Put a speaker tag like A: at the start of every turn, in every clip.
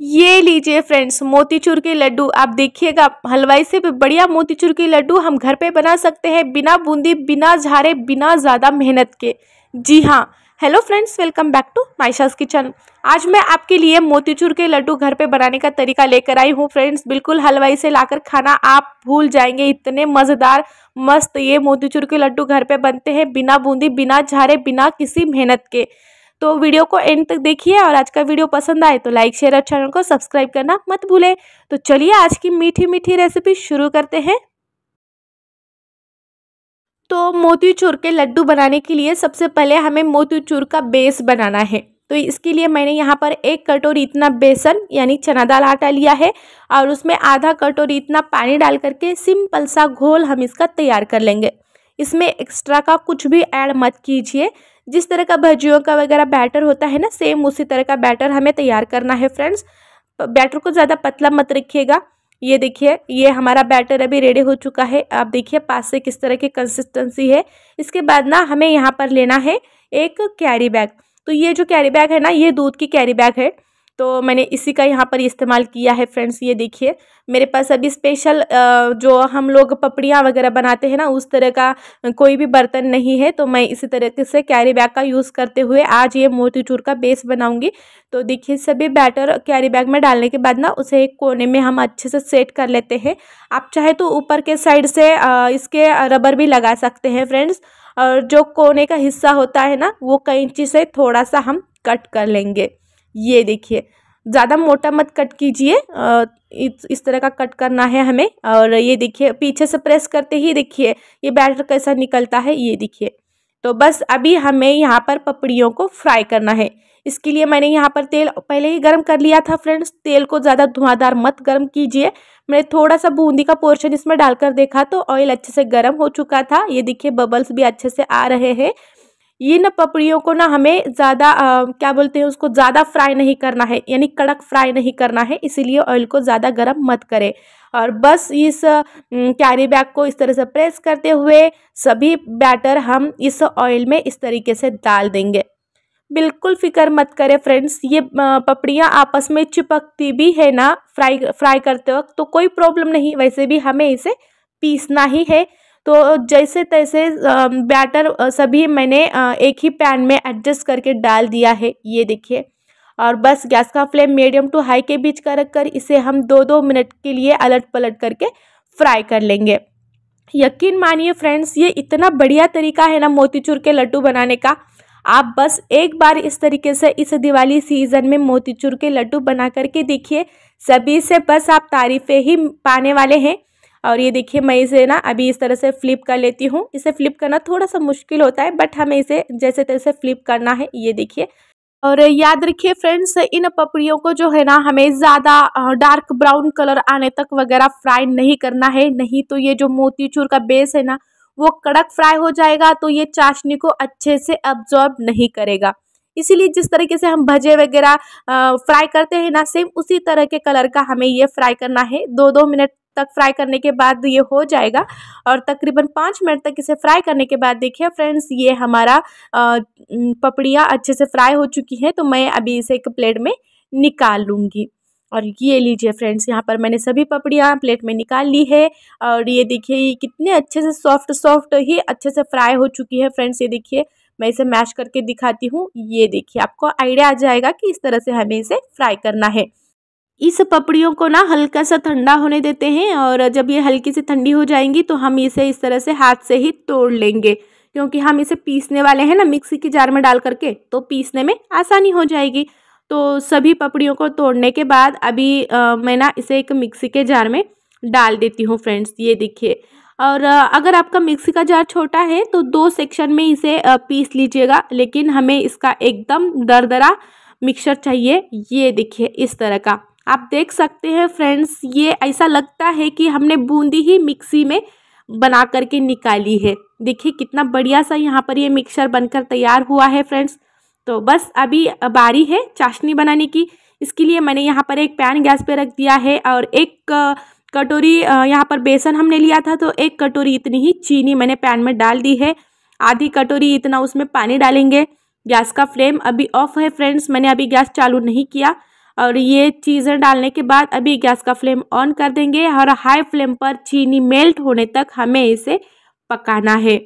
A: ये लीजिए फ्रेंड्स मोतीचूर के लड्डू आप देखिएगा हलवाई से भी बढ़िया मोतीचूर के लड्डू हम घर पे बना सकते हैं बिना बूंदी बिना झारे बिना ज़्यादा मेहनत के जी हाँ hello friends welcome back to Maisha's kitchen आज मैं आपके लिए मोतीचूर के लड्डू घर पे बनाने का तरीका लेकर आई हूँ फ्रेंड्स बिल्कुल हलवाई से लाकर खाना आप भूल जाएंगे इतने मज़ेदार मस्त ये मोतीचूर के लड्डू घर पे बनते हैं बिना बूंदी बिना झारे बिना किसी मेहनत के तो वीडियो को एंड तक देखिए और आज का वीडियो पसंद आए तो लाइक शेयर और चैनल को सब्सक्राइब करना मत भूलें तो चलिए आज की मीठी मीठी रेसिपी शुरू करते हैं तो मोतीचूर के लड्डू बनाने के लिए सबसे पहले हमें मोतीचूर का बेस बनाना है तो इसके लिए मैंने यहाँ पर एक कटोरी इतना बेसन यानी चना दाल आटा लिया है और उसमें आधा कटोरी इतना पानी डाल करके सिंपल सा घोल हम इसका तैयार कर लेंगे इसमें एक्स्ट्रा का कुछ भी ऐड मत कीजिए जिस तरह का भजियों का वगैरह बैटर होता है ना सेम उसी तरह का बैटर हमें तैयार करना है फ्रेंड्स बैटर को ज़्यादा पतला मत रखिएगा ये देखिए ये हमारा बैटर अभी रेडी हो चुका है आप देखिए पास से किस तरह की कंसिस्टेंसी है इसके बाद ना हमें यहाँ पर लेना है एक कैरी बैग तो ये जो कैरी बैग है ना ये दूध की कैरी बैग है तो मैंने इसी का यहाँ पर इस्तेमाल किया है फ्रेंड्स ये देखिए मेरे पास अभी स्पेशल जो हम लोग पपड़ियाँ वगैरह बनाते हैं ना उस तरह का कोई भी बर्तन नहीं है तो मैं इसी तरीके से कैरी बैग का यूज़ करते हुए आज ये मोतीचूर का बेस बनाऊँगी तो देखिए सभी बैटर कैरी बैग में डालने के बाद ना उसे एक कोने में हम अच्छे से सेट कर लेते हैं आप चाहे तो ऊपर के साइड से इसके रबर भी लगा सकते हैं फ्रेंड्स और जो कोने का हिस्सा होता है ना वो कैंची से थोड़ा सा हम कट कर लेंगे ये देखिए ज़्यादा मोटा मत कट कीजिए इस तरह का कट करना है हमें और ये देखिए पीछे से प्रेस करते ही देखिए ये बैटर कैसा निकलता है ये देखिए तो बस अभी हमें यहाँ पर पपड़ियों को फ्राई करना है इसके लिए मैंने यहाँ पर तेल पहले ही गर्म कर लिया था फ्रेंड्स तेल को ज़्यादा धुआंधार मत गर्म कीजिए मैंने थोड़ा सा बूंदी का पोर्शन इसमें डालकर देखा तो ऑयल अच्छे से गर्म हो चुका था ये देखिए बबल्स भी अच्छे से आ रहे हैं इन पपड़ियों को ना हमें ज़्यादा क्या बोलते हैं उसको ज़्यादा फ्राई नहीं करना है यानी कड़क फ्राई नहीं करना है इसीलिए ऑयल को ज़्यादा गर्म मत करें और बस इस कैरी बैग को इस तरह से प्रेस करते हुए सभी बैटर हम इस ऑयल में इस तरीके से डाल देंगे बिल्कुल फिक्र मत करें फ्रेंड्स ये पपड़ियाँ आपस में चिपकती भी है ना फ्राई फ्राई करते वक्त तो कोई प्रॉब्लम नहीं वैसे भी हमें इसे पीसना ही है तो जैसे तैसे बैटर सभी मैंने एक ही पैन में एडजस्ट करके डाल दिया है ये देखिए और बस गैस का फ्लेम मीडियम टू हाई के बीच का रख कर इसे हम दो दो मिनट के लिए अलट पलट करके फ्राई कर लेंगे यकीन मानिए फ्रेंड्स ये इतना बढ़िया तरीका है ना मोतीचूर के लड्डू बनाने का आप बस एक बार इस तरीके से इस दिवाली सीज़न में मोतीचूर के लड्डू बना करके देखिए सभी से बस आप तारीफ़ें ही पाने वाले हैं और ये देखिए मैं इसे ना अभी इस तरह से फ्लिप कर लेती हूँ इसे फ्लिप करना थोड़ा सा मुश्किल होता है बट हमें इसे जैसे तैसे फ्लिप करना है ये देखिए और याद रखिए फ्रेंड्स इन पपड़ियों को जो है ना हमें ज़्यादा डार्क ब्राउन कलर आने तक वगैरह फ्राई नहीं करना है नहीं तो ये जो मोतीचूर का बेस है ना वो कड़क फ्राई हो जाएगा तो ये चाशनी को अच्छे से अब्जॉर्ब नहीं करेगा इसीलिए जिस तरीके से हम भजे वगैरह फ्राई करते हैं ना सेम उसी तरह के कलर का हमें ये फ्राई करना है दो दो मिनट तक फ्राई करने के बाद ये हो जाएगा और तकरीबन पाँच मिनट तक इसे फ्राई करने के बाद देखिए फ्रेंड्स ये हमारा पपड़ियाँ अच्छे से फ्राई हो चुकी हैं तो मैं अभी इसे एक प्लेट में निकाल लूँगी और ये लीजिए फ्रेंड्स यहाँ पर मैंने सभी पपड़ियाँ प्लेट में निकाल ली है और ये देखिए ये कितने अच्छे से सॉफ्ट सॉफ्ट ही अच्छे से फ्राई हो चुकी है फ्रेंड्स ये देखिए मैं इसे मैश करके दिखाती हूँ ये देखिए आपको आइडिया आ जाएगा कि इस तरह से हमें इसे फ्राई करना है इस पपड़ियों को ना हल्का सा ठंडा होने देते हैं और जब ये हल्की सी ठंडी हो जाएंगी तो हम इसे इस तरह से हाथ से ही तोड़ लेंगे क्योंकि हम इसे पीसने वाले हैं ना मिक्सी के जार में डाल करके तो पीसने में आसानी हो जाएगी तो सभी पपड़ियों को तोड़ने के बाद अभी आ, मैं ना इसे एक मिक्सी के जार में डाल देती हूँ फ्रेंड्स ये देखिए और अगर आपका मिक्सी का जार छोटा है तो दो सेक्शन में इसे पीस लीजिएगा लेकिन हमें इसका एकदम दरदरा मिक्सर चाहिए ये देखिए इस तरह का आप देख सकते हैं फ्रेंड्स ये ऐसा लगता है कि हमने बूंदी ही मिक्सी में बना करके निकाली है देखिए कितना बढ़िया सा यहाँ पर ये मिक्सर बनकर तैयार हुआ है फ्रेंड्स तो बस अभी बारी है चाशनी बनाने की इसके लिए मैंने यहाँ पर एक पैन गैस पे रख दिया है और एक कटोरी यहाँ पर बेसन हमने लिया था तो एक कटोरी इतनी ही चीनी मैंने पैन में डाल दी है आधी कटोरी इतना उसमें पानी डालेंगे गैस का फ्लेम अभी ऑफ है फ्रेंड्स मैंने अभी गैस चालू नहीं किया और ये चीज़ें डालने के बाद अभी गैस का फ्लेम ऑन कर देंगे और हाई फ्लेम पर चीनी मेल्ट होने तक हमें इसे पकाना है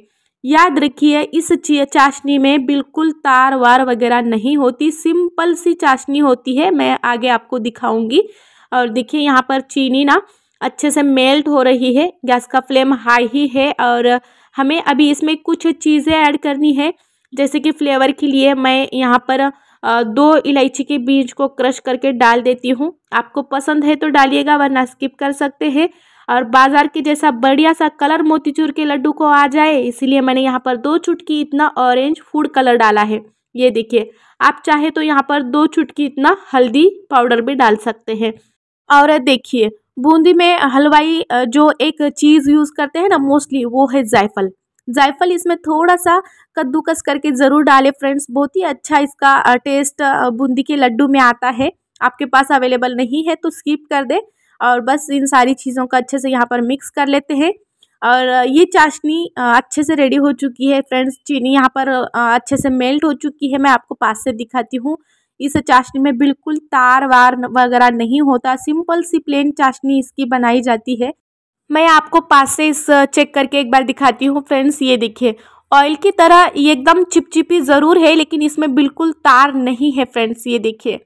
A: याद रखिए इस चाशनी में बिल्कुल तार वार वगैरह नहीं होती सिंपल सी चाशनी होती है मैं आगे आपको दिखाऊंगी और देखिए यहाँ पर चीनी ना अच्छे से मेल्ट हो रही है गैस का फ्लेम हाई ही है और हमें अभी इसमें कुछ चीज़ें ऐड करनी है जैसे कि फ्लेवर के लिए मैं यहाँ पर दो इलायची के बीज को क्रश करके डाल देती हूँ आपको पसंद है तो डालिएगा वरना स्किप कर सकते हैं और बाज़ार के जैसा बढ़िया सा कलर मोतीचूर के लड्डू को आ जाए इसीलिए मैंने यहाँ पर दो चुटकी इतना ऑरेंज फूड कलर डाला है ये देखिए आप चाहे तो यहाँ पर दो चुटकी इतना हल्दी पाउडर भी डाल सकते हैं और देखिए बूंदी में हलवाई जो एक चीज़ यूज़ करते हैं ना मोस्टली वो है जायफल जायफल इसमें थोड़ा सा कद्दूकस करके ज़रूर डालें फ्रेंड्स बहुत ही अच्छा इसका टेस्ट बूंदी के लड्डू में आता है आपके पास अवेलेबल नहीं है तो स्किप कर दें और बस इन सारी चीज़ों का अच्छे से यहाँ पर मिक्स कर लेते हैं और ये चाशनी अच्छे से रेडी हो चुकी है फ्रेंड्स चीनी यहाँ पर अच्छे से मेल्ट हो चुकी है मैं आपको पास से दिखाती हूँ इस चाशनी में बिल्कुल तार वार वगैरह नहीं होता सिंपल सी प्लेन चाशनी इसकी बनाई जाती है मैं आपको पास से इस चेक करके एक बार दिखाती हूँ फ्रेंड्स ये देखिए ऑयल की तरह ये एकदम चिपचिपी ज़रूर है लेकिन इसमें बिल्कुल तार नहीं है फ्रेंड्स ये देखिए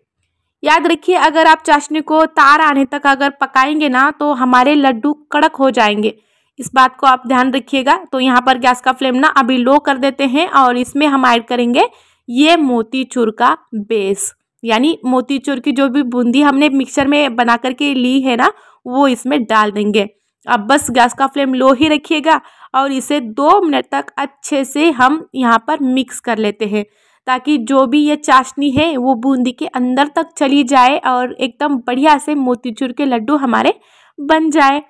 A: याद रखिए अगर आप चाशनी को तार आने तक अगर पकाएंगे ना तो हमारे लड्डू कड़क हो जाएंगे इस बात को आप ध्यान रखिएगा तो यहाँ पर गैस का फ्लेम ना अभी लो कर देते हैं और इसमें हम ऐड करेंगे ये मोतीचूर का बेस यानी मोतीचूर की जो भी बूंदी हमने मिक्सर में बना करके ली है ना वो इसमें डाल देंगे अब बस गैस का फ्लेम लो ही रखिएगा और इसे दो मिनट तक अच्छे से हम यहाँ पर मिक्स कर लेते हैं ताकि जो भी ये चाशनी है वो बूंदी के अंदर तक चली जाए और एकदम बढ़िया से मोतीचूर के लड्डू हमारे बन जाए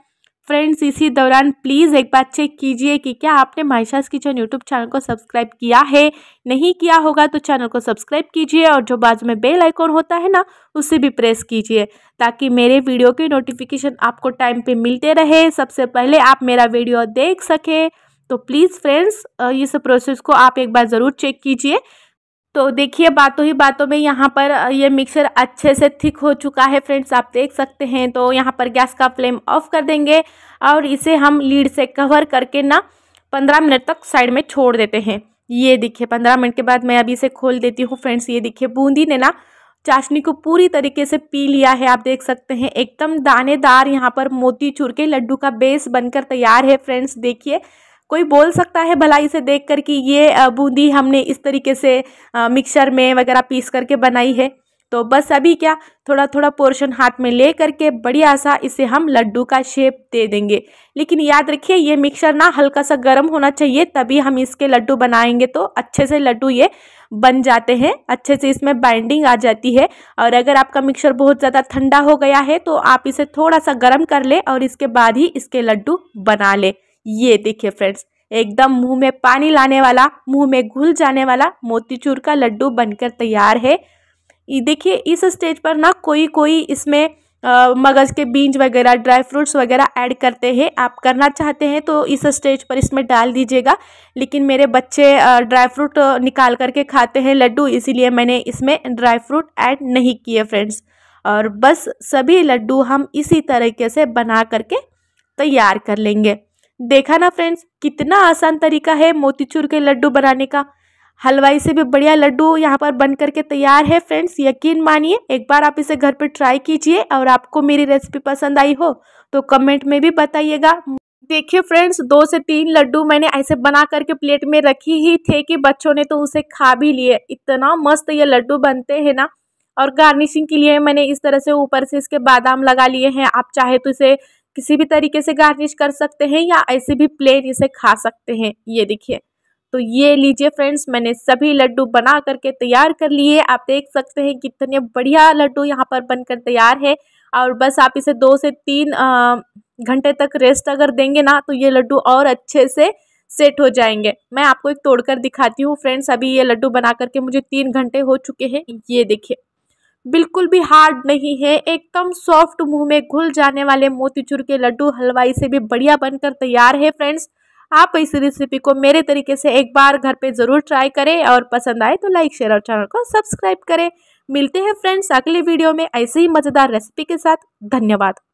A: फ्रेंड्स इसी दौरान प्लीज़ एक बार चेक कीजिए कि क्या आपने माइशास किचन यूट्यूब चैनल को सब्सक्राइब किया है नहीं किया होगा तो चैनल को सब्सक्राइब कीजिए और जो बाजू में बेल आइकॉन होता है ना उसे भी प्रेस कीजिए ताकि मेरे वीडियो के नोटिफिकेशन आपको टाइम पे मिलते रहे सबसे पहले आप मेरा वीडियो देख सकें तो प्लीज़ फ्रेंड्स इस प्रोसेस को आप एक बार ज़रूर चेक कीजिए तो देखिए बातों ही बातों में यहाँ पर ये मिक्सर अच्छे से थिक हो चुका है फ्रेंड्स आप देख सकते हैं तो यहाँ पर गैस का फ्लेम ऑफ कर देंगे और इसे हम लीड से कवर करके ना पंद्रह मिनट तक साइड में छोड़ देते हैं ये देखिए पंद्रह मिनट के बाद मैं अभी इसे खोल देती हूँ फ्रेंड्स ये देखिए बूंदी ने ना चाशनी को पूरी तरीके से पी लिया है आप देख सकते हैं एकदम दानेदार यहाँ पर मोती चूर के लड्डू का बेस बनकर तैयार है फ्रेंड्स देखिए कोई बोल सकता है भला इसे देख कर कि ये बूंदी हमने इस तरीके से मिक्सर में वगैरह पीस करके बनाई है तो बस अभी क्या थोड़ा थोड़ा पोर्शन हाथ में ले करके बढ़िया सा इसे हम लड्डू का शेप दे देंगे लेकिन याद रखिए ये मिक्सर ना हल्का सा गर्म होना चाहिए तभी हम इसके लड्डू बनाएंगे तो अच्छे से लड्डू ये बन जाते हैं अच्छे से इसमें बाइंडिंग आ जाती है और अगर आपका मिक्सर बहुत ज़्यादा ठंडा हो गया है तो आप इसे थोड़ा सा गर्म कर ले और इसके बाद ही इसके लड्डू बना लें ये देखिए फ्रेंड्स एकदम मुंह में पानी लाने वाला मुंह में घुल जाने वाला मोतीचूर का लड्डू बनकर तैयार है देखिए इस स्टेज पर ना कोई कोई इसमें मगज़ के बीज वगैरह ड्राई फ्रूट्स वगैरह ऐड करते हैं आप करना चाहते हैं तो इस स्टेज पर इसमें डाल दीजिएगा लेकिन मेरे बच्चे ड्राई फ्रूट निकाल करके खाते हैं लड्डू इसीलिए मैंने इसमें ड्राई फ्रूट ऐड नहीं किए फ्रेंड्स और बस सभी लड्डू हम इसी तरीके से बना करके तैयार कर लेंगे देखा ना फ्रेंड्स कितना आसान तरीका है मोतीचूर के लड्डू बनाने का हलवाई से भी बढ़िया लड्डू यहाँ पर बन करके तैयार है फ्रेंड्स यकीन मानिए एक बार आप इसे घर पर ट्राई कीजिए और आपको मेरी रेसिपी पसंद आई हो तो कमेंट में भी बताइएगा देखिए फ्रेंड्स दो से तीन लड्डू मैंने ऐसे बना करके प्लेट में रखी ही थे कि बच्चों ने तो उसे खा भी लिए इतना मस्त ये लड्डू बनते हैं ना और गार्निशिंग के लिए मैंने इस तरह से ऊपर से इसके बादाम लगा लिए हैं आप चाहे तो इसे किसी भी तरीके से गार्निश कर सकते हैं या ऐसे भी प्लेन इसे खा सकते हैं ये देखिए तो ये लीजिए फ्रेंड्स मैंने सभी लड्डू बना करके तैयार कर लिए आप देख सकते हैं कितने बढ़िया लड्डू यहाँ पर बनकर तैयार है और बस आप इसे दो से तीन घंटे तक रेस्ट अगर देंगे ना तो ये लड्डू और अच्छे से सेट हो जाएंगे मैं आपको एक तोड़कर दिखाती हूँ फ्रेंड्स अभी ये लड्डू बना करके मुझे तीन घंटे हो चुके हैं ये देखिए बिल्कुल भी हार्ड नहीं है एकदम सॉफ्ट मुंह में घुल जाने वाले मोतीचूर के लड्डू हलवाई से भी बढ़िया बनकर तैयार है फ्रेंड्स आप इस रेसिपी को मेरे तरीके से एक बार घर पे ज़रूर ट्राई करें और पसंद आए तो लाइक शेयर और चैनल को सब्सक्राइब करें मिलते हैं फ्रेंड्स अगले वीडियो में ऐसे ही मज़ेदार रेसिपी के साथ धन्यवाद